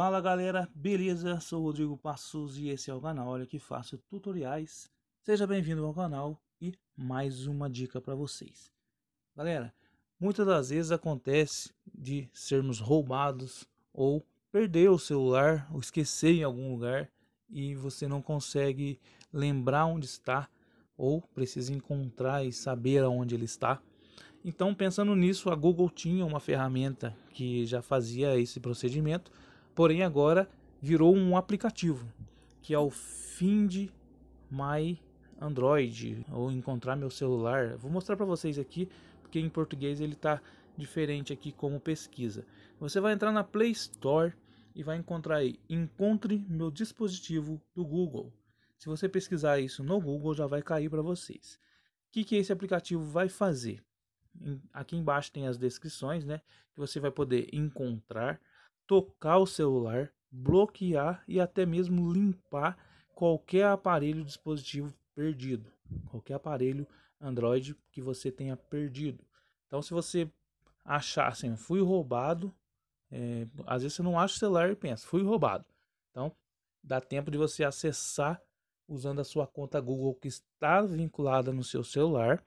Fala galera, beleza? Sou Rodrigo Passos e esse é o canal Olha Que Faço Tutoriais. Seja bem-vindo ao canal e mais uma dica para vocês. Galera, muitas das vezes acontece de sermos roubados ou perder o celular ou esquecer em algum lugar e você não consegue lembrar onde está ou precisa encontrar e saber aonde ele está. Então, pensando nisso, a Google tinha uma ferramenta que já fazia esse procedimento porém agora virou um aplicativo, que é o Find My Android ou encontrar meu celular. Vou mostrar para vocês aqui, porque em português ele está diferente aqui como pesquisa. Você vai entrar na Play Store e vai encontrar aí Encontre meu dispositivo do Google. Se você pesquisar isso no Google, já vai cair para vocês. O que, que esse aplicativo vai fazer? Aqui embaixo tem as descrições, né? Que você vai poder encontrar tocar o celular, bloquear e até mesmo limpar qualquer aparelho dispositivo perdido, qualquer aparelho Android que você tenha perdido. Então, se você achar assim, fui roubado, é, às vezes você não acha o celular e pensa, fui roubado. Então, dá tempo de você acessar usando a sua conta Google que está vinculada no seu celular,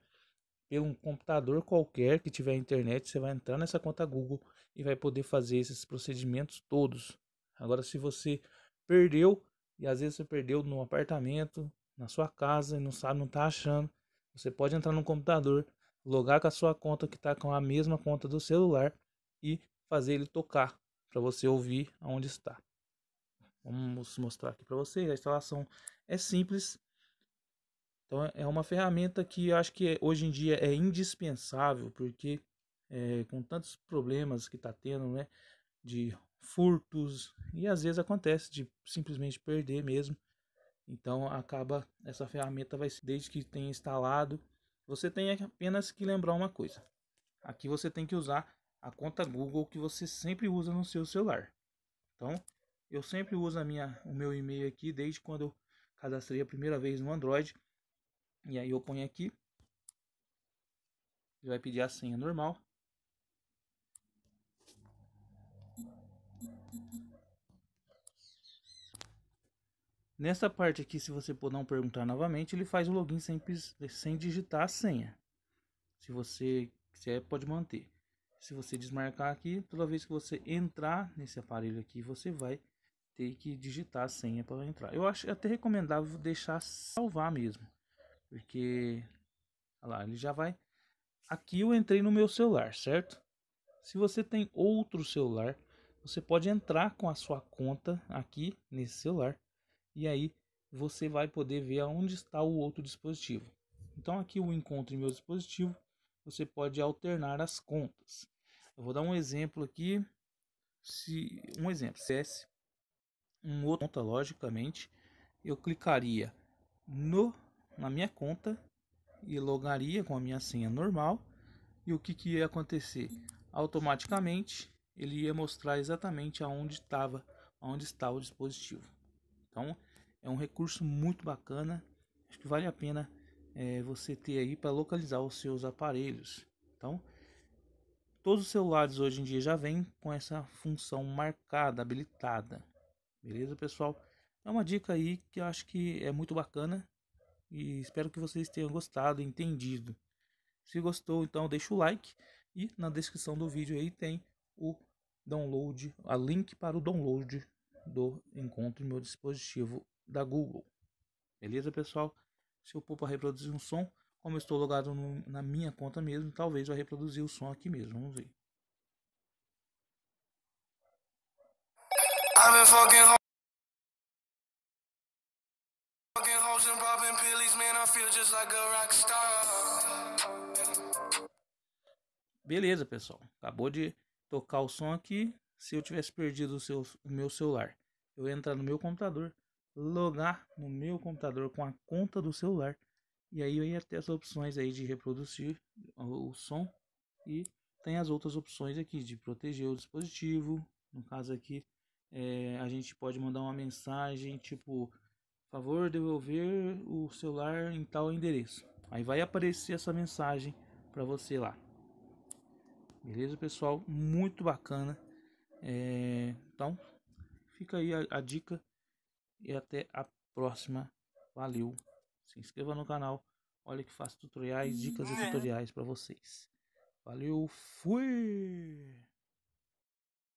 pelo um computador qualquer que tiver internet, você vai entrar nessa conta Google, e vai poder fazer esses procedimentos todos. Agora, se você perdeu, e às vezes você perdeu no apartamento, na sua casa, e não sabe, não está achando, você pode entrar no computador, logar com a sua conta que está com a mesma conta do celular e fazer ele tocar para você ouvir aonde está. Vamos mostrar aqui para vocês. A instalação é simples. Então é uma ferramenta que eu acho que hoje em dia é indispensável porque é, com tantos problemas que está tendo, né? De furtos e às vezes acontece de simplesmente perder mesmo. Então acaba essa ferramenta vai desde que tenha instalado, você tem apenas que lembrar uma coisa. Aqui você tem que usar a conta Google que você sempre usa no seu celular. Então, eu sempre uso a minha, o meu e-mail aqui desde quando eu cadastrei a primeira vez no Android. E aí eu ponho aqui. vai pedir a senha normal. Nessa parte aqui, se você não perguntar novamente, ele faz o login sem, sem digitar a senha. Se você quiser, pode manter. Se você desmarcar aqui, toda vez que você entrar nesse aparelho aqui, você vai ter que digitar a senha para entrar. Eu acho até recomendável deixar salvar mesmo. Porque, olha lá, ele já vai... Aqui eu entrei no meu celular, certo? Se você tem outro celular, você pode entrar com a sua conta aqui nesse celular e aí você vai poder ver aonde está o outro dispositivo. Então aqui o encontro em meu dispositivo, você pode alternar as contas. Eu vou dar um exemplo aqui, se um exemplo, se um outro conta logicamente, eu clicaria no na minha conta e logaria com a minha senha normal e o que que ia acontecer? Automaticamente ele ia mostrar exatamente aonde estava, aonde está o dispositivo. Então é um recurso muito bacana, acho que vale a pena é, você ter aí para localizar os seus aparelhos. Então todos os celulares hoje em dia já vêm com essa função marcada, habilitada. Beleza, pessoal? É uma dica aí que eu acho que é muito bacana e espero que vocês tenham gostado, entendido. Se gostou, então deixa o like e na descrição do vídeo aí tem o download, a link para o download do encontro no meu dispositivo da Google. Beleza, pessoal? Se eu pôr para reproduzir um som, como eu estou logado no, na minha conta mesmo, talvez vai reproduzir o som aqui mesmo. Vamos ver. Beleza, pessoal. Acabou de tocar o som aqui. Se eu tivesse perdido o, seu, o meu celular, eu ia entrar no meu computador, logar no meu computador com a conta do celular. E aí eu ia ter as opções aí de reproduzir o som e tem as outras opções aqui de proteger o dispositivo. No caso aqui, é, a gente pode mandar uma mensagem tipo favor devolver o celular em tal endereço. Aí vai aparecer essa mensagem para você lá. Beleza, pessoal? Muito bacana. É, então, fica aí a, a dica. E até a próxima. Valeu. Se inscreva no canal. Olha que faço tutoriais, dicas e é. tutoriais para vocês. Valeu, fui!